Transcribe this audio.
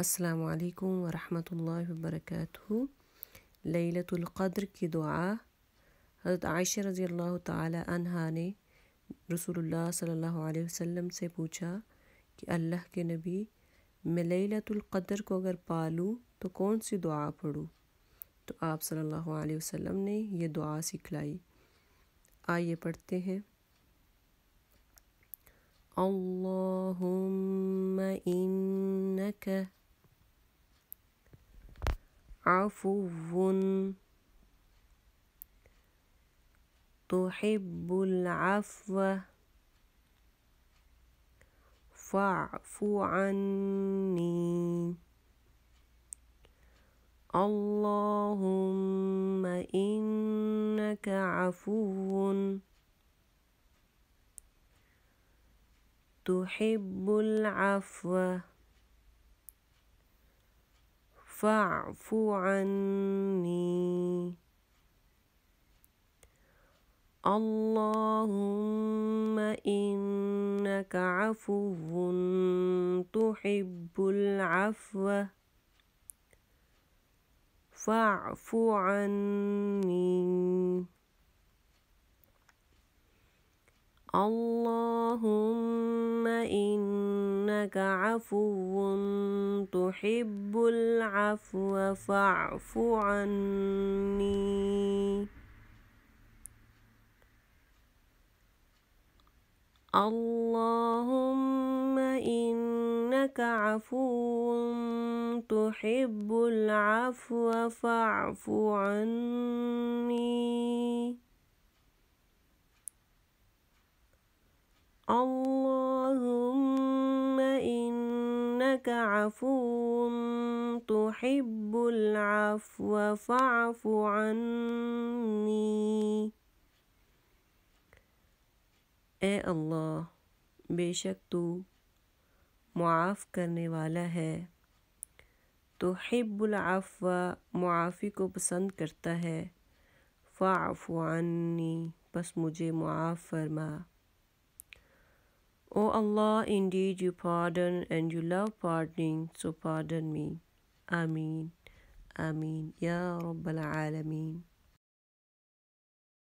السلام علیکم ورحمۃ اللہ وبرکاتہ لیلۃ القدر کی دعا حضرت عائشہ رضی اللہ تعالی عنہ نے رسول اللہ صلی اللہ علیہ وسلم سے پوچھا کہ اللہ کے نبی میں لیلۃ القدر کو اگر پالوں تو کون سی دعا پڑھوں تو آپ صلی اللہ علیہ وسلم نے یہ دعا سکھلائی آئیے پڑھتے ہیں اللہم انکہ عفو تحب العفو فاعف عني اللهم انك عفو تحب العفو فاعف عني اللهم انك عفو تحب العفو فاعف عني اللهم إن إنك عفو تحب العفو فاعف عني اللهم إنك عفو تحب العفو فاعف عني الله تو حب العفو فاعف عنی اے اللہ بے شک تو معاف کرنے والا ہے تو حب العفو معافی کو پسند کرتا ہے فاعف عنی بس مجھے معاف فرما O Allah, indeed you pardon and you love pardoning, so pardon me. Ameen. Ameen. Ya al Alameen.